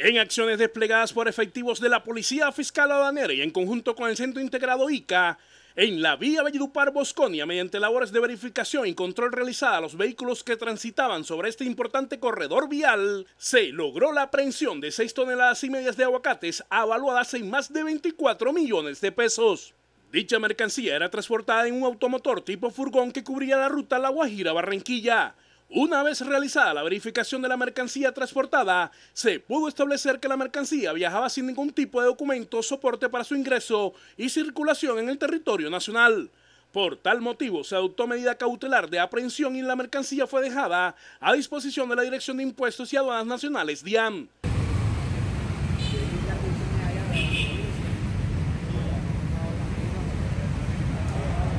En acciones desplegadas por efectivos de la Policía Fiscal Aduanera y en conjunto con el Centro Integrado ICA, en la vía Valledupar Bosconia, mediante labores de verificación y control realizada a los vehículos que transitaban sobre este importante corredor vial, se logró la aprehensión de 6 toneladas y medias de aguacates avaluadas en más de 24 millones de pesos. Dicha mercancía era transportada en un automotor tipo furgón que cubría la ruta La Guajira-Barranquilla. Una vez realizada la verificación de la mercancía transportada, se pudo establecer que la mercancía viajaba sin ningún tipo de documento o soporte para su ingreso y circulación en el territorio nacional. Por tal motivo, se adoptó medida cautelar de aprehensión y la mercancía fue dejada a disposición de la Dirección de Impuestos y Aduanas Nacionales, DIAN.